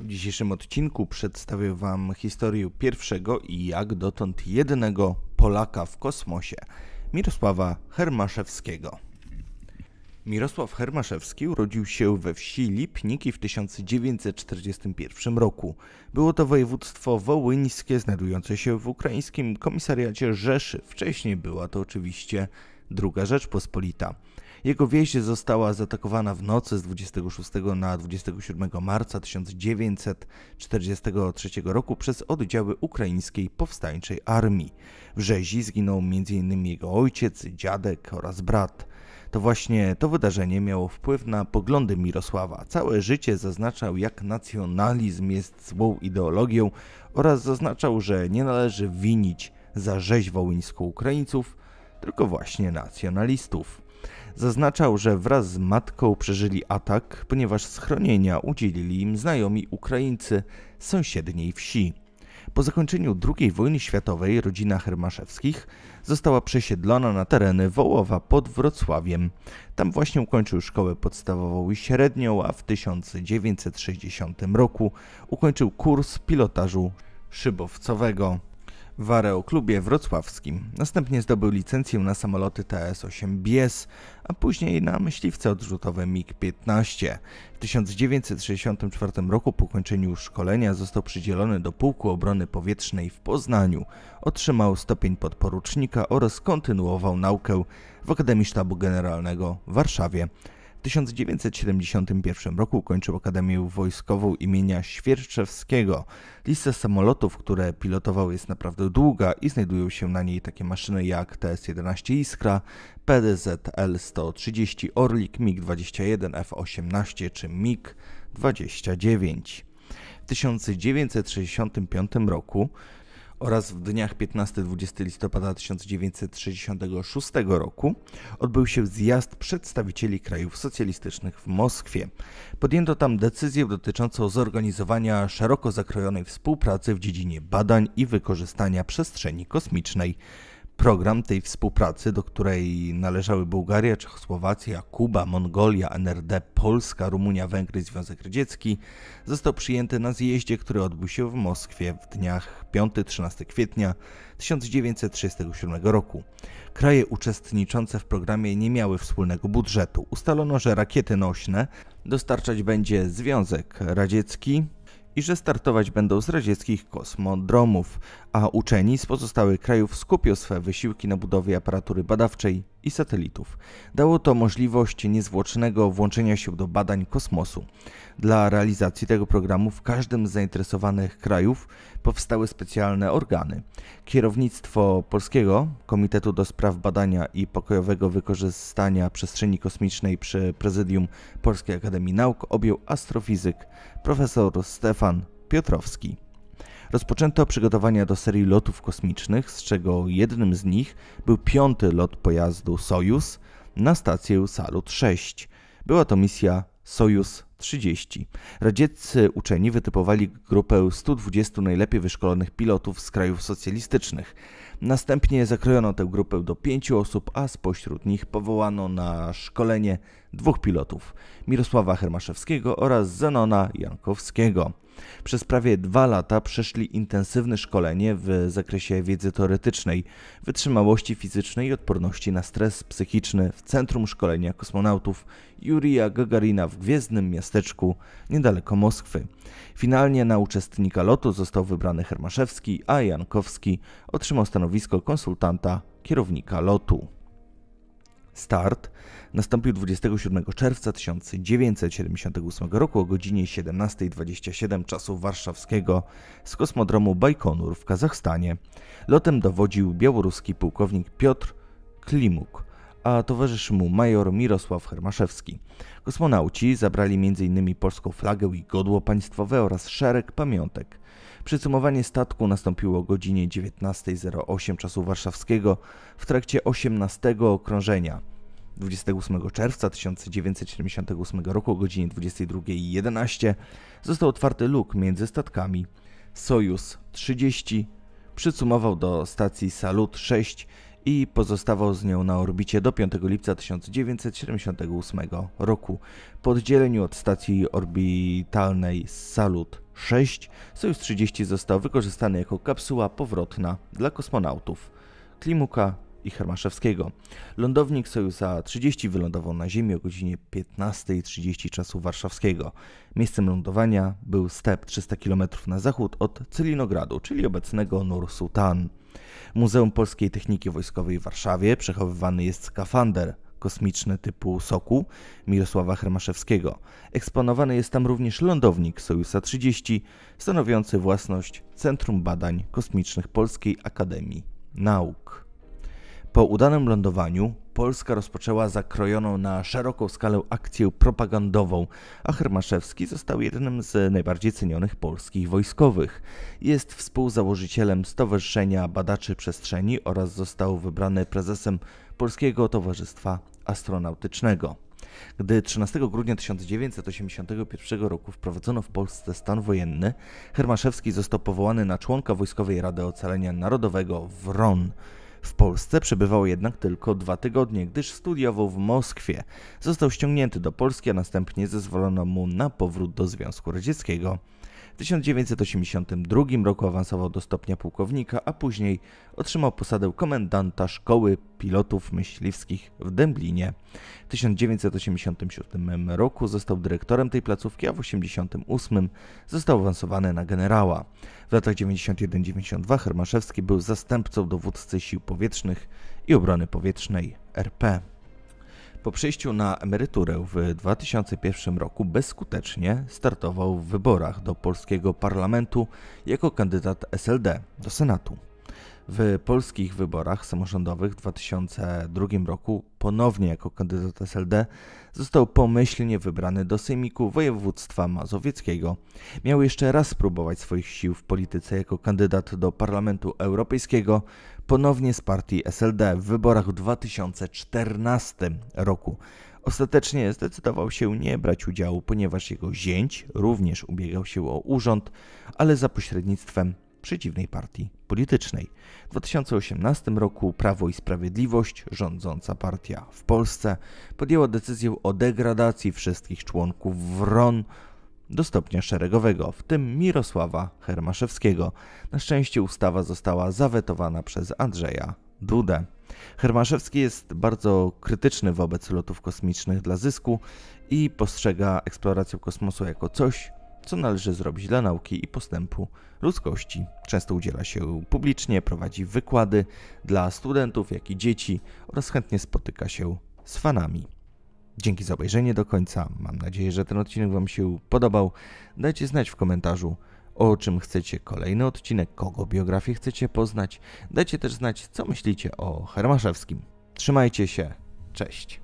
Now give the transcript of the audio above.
W dzisiejszym odcinku przedstawię Wam historię pierwszego i jak dotąd jednego Polaka w kosmosie Mirosława Hermaszewskiego. Mirosław Hermaszewski urodził się we wsi Lipniki w 1941 roku. Było to województwo wołyńskie znajdujące się w ukraińskim komisariacie Rzeszy. Wcześniej była to oczywiście Druga Rzeczpospolita. Jego wieś została zaatakowana w nocy z 26 na 27 marca 1943 roku przez oddziały ukraińskiej powstańczej armii. W rzezi zginął m.in. jego ojciec, dziadek oraz brat. To właśnie to wydarzenie miało wpływ na poglądy Mirosława. Całe życie zaznaczał, jak nacjonalizm jest złą ideologią oraz zaznaczał, że nie należy winić za rzeź wołyńską Ukraińców, tylko właśnie nacjonalistów. Zaznaczał, że wraz z matką przeżyli atak, ponieważ schronienia udzielili im znajomi Ukraińcy z sąsiedniej wsi. Po zakończeniu II wojny światowej rodzina Hermaszewskich została przesiedlona na tereny Wołowa pod Wrocławiem. Tam właśnie ukończył szkołę podstawową i średnią, a w 1960 roku ukończył kurs pilotażu szybowcowego w aeroklubie wrocławskim. Następnie zdobył licencję na samoloty TS-8 Bies, a później na myśliwce odrzutowe MiG-15. W 1964 roku po ukończeniu szkolenia został przydzielony do Pułku Obrony Powietrznej w Poznaniu. Otrzymał stopień podporucznika oraz kontynuował naukę w Akademii Sztabu Generalnego w Warszawie. 1971 roku ukończył Akademię Wojskową imienia Świerczewskiego. Lista samolotów, które pilotował jest naprawdę długa i znajdują się na niej takie maszyny jak TS-11 Iskra, PDZ-L-130 Orlik, MiG-21, F-18 czy MiG-29. W 1965 roku oraz w dniach 15-20 listopada 1966 roku odbył się zjazd przedstawicieli krajów socjalistycznych w Moskwie. Podjęto tam decyzję dotyczącą zorganizowania szeroko zakrojonej współpracy w dziedzinie badań i wykorzystania przestrzeni kosmicznej. Program tej współpracy, do której należały Bułgaria, Czechosłowacja, Kuba, Mongolia, NRD, Polska, Rumunia, Węgry, Związek Radziecki, został przyjęty na zjeździe, który odbył się w Moskwie w dniach 5-13 kwietnia 1937 roku. Kraje uczestniczące w programie nie miały wspólnego budżetu. Ustalono, że rakiety nośne dostarczać będzie Związek Radziecki, i że startować będą z radzieckich kosmodromów, a uczeni z pozostałych krajów skupią swe wysiłki na budowie aparatury badawczej i satelitów. Dało to możliwość niezwłocznego włączenia się do badań kosmosu. Dla realizacji tego programu w każdym z zainteresowanych krajów powstały specjalne organy. Kierownictwo Polskiego Komitetu do Spraw Badania i Pokojowego Wykorzystania Przestrzeni Kosmicznej przy Prezydium Polskiej Akademii Nauk objął astrofizyk profesor Stefan Piotrowski rozpoczęto przygotowania do serii lotów kosmicznych, z czego jednym z nich był piąty lot pojazdu Sojus na stację Salut 6. Była to misja Sojus 30. Radzieccy uczeni wytypowali grupę 120 najlepiej wyszkolonych pilotów z krajów socjalistycznych. Następnie zakrojono tę grupę do pięciu osób, a spośród nich powołano na szkolenie dwóch pilotów Mirosława Hermaszewskiego oraz Zenona Jankowskiego. Przez prawie dwa lata przeszli intensywne szkolenie w zakresie wiedzy teoretycznej, wytrzymałości fizycznej i odporności na stres psychiczny w Centrum Szkolenia Kosmonautów Jurija Gagarina w Gwiezdnym Miasteczku miasteczku niedaleko Moskwy. Finalnie na uczestnika lotu został wybrany Hermaszewski, a Jankowski otrzymał stanowisko konsultanta kierownika lotu. Start nastąpił 27 czerwca 1978 roku o godzinie 17.27 czasu warszawskiego z kosmodromu Bajkonur w Kazachstanie. Lotem dowodził białoruski pułkownik Piotr Klimuk a towarzyszy mu major Mirosław Hermaszewski. Kosmonauci zabrali m.in. polską flagę i godło państwowe oraz szereg pamiątek. Przycumowanie statku nastąpiło o godzinie 19.08 czasu warszawskiego w trakcie 18 okrążenia. 28 czerwca 1978 roku o godzinie 22.11 został otwarty luk między statkami. Sojus 30 przycumował do stacji Salut 6 i pozostawał z nią na orbicie do 5 lipca 1978 roku. Po oddzieleniu od stacji orbitalnej Salut 6 Sojus 30 został wykorzystany jako kapsuła powrotna dla kosmonautów Klimuka i Hermaszewskiego. Lądownik Sojusa 30 wylądował na Ziemi o godzinie 15.30 czasu warszawskiego. Miejscem lądowania był step 300 km na zachód od Celinogradu, czyli obecnego Nur-Sultan. Muzeum Polskiej Techniki Wojskowej w Warszawie przechowywany jest skafander kosmiczny typu Soku Mirosława Hermaszewskiego. Eksponowany jest tam również lądownik Sojusa 30, stanowiący własność Centrum Badań Kosmicznych Polskiej Akademii Nauk. Po udanym lądowaniu Polska rozpoczęła zakrojoną na szeroką skalę akcję propagandową, a Hermaszewski został jednym z najbardziej cenionych polskich wojskowych. Jest współzałożycielem Stowarzyszenia Badaczy Przestrzeni oraz został wybrany prezesem Polskiego Towarzystwa Astronautycznego. Gdy 13 grudnia 1981 roku wprowadzono w Polsce stan wojenny, Hermaszewski został powołany na członka Wojskowej Rady Ocalenia Narodowego (RON). W Polsce przebywał jednak tylko dwa tygodnie, gdyż studiował w Moskwie. Został ściągnięty do Polski, a następnie zezwolono mu na powrót do Związku Radzieckiego. W 1982 roku awansował do stopnia pułkownika, a później otrzymał posadę komendanta Szkoły Pilotów Myśliwskich w Dęblinie. W 1987 roku został dyrektorem tej placówki, a w 1988 został awansowany na generała. W latach 91-92 Hermaszewski był zastępcą dowódcy Sił Powietrznych i Obrony Powietrznej RP. Po przejściu na emeryturę w 2001 roku bezskutecznie startował w wyborach do polskiego parlamentu jako kandydat SLD do Senatu. W polskich wyborach samorządowych w 2002 roku ponownie jako kandydat SLD został pomyślnie wybrany do Sejmiku Województwa Mazowieckiego. Miał jeszcze raz spróbować swoich sił w polityce jako kandydat do Parlamentu Europejskiego, ponownie z partii SLD w wyborach w 2014 roku. Ostatecznie zdecydował się nie brać udziału, ponieważ jego zięć również ubiegał się o urząd, ale za pośrednictwem przeciwnej partii politycznej. W 2018 roku Prawo i Sprawiedliwość, rządząca partia w Polsce, podjęła decyzję o degradacji wszystkich członków WRON do stopnia szeregowego, w tym Mirosława Hermaszewskiego. Na szczęście ustawa została zawetowana przez Andrzeja Dudę. Hermaszewski jest bardzo krytyczny wobec lotów kosmicznych dla zysku i postrzega eksplorację kosmosu jako coś, co należy zrobić dla nauki i postępu ludzkości. Często udziela się publicznie, prowadzi wykłady dla studentów, jak i dzieci oraz chętnie spotyka się z fanami. Dzięki za obejrzenie do końca. Mam nadzieję, że ten odcinek Wam się podobał. Dajcie znać w komentarzu, o czym chcecie kolejny odcinek, kogo biografię chcecie poznać. Dajcie też znać, co myślicie o Hermaszewskim. Trzymajcie się, cześć.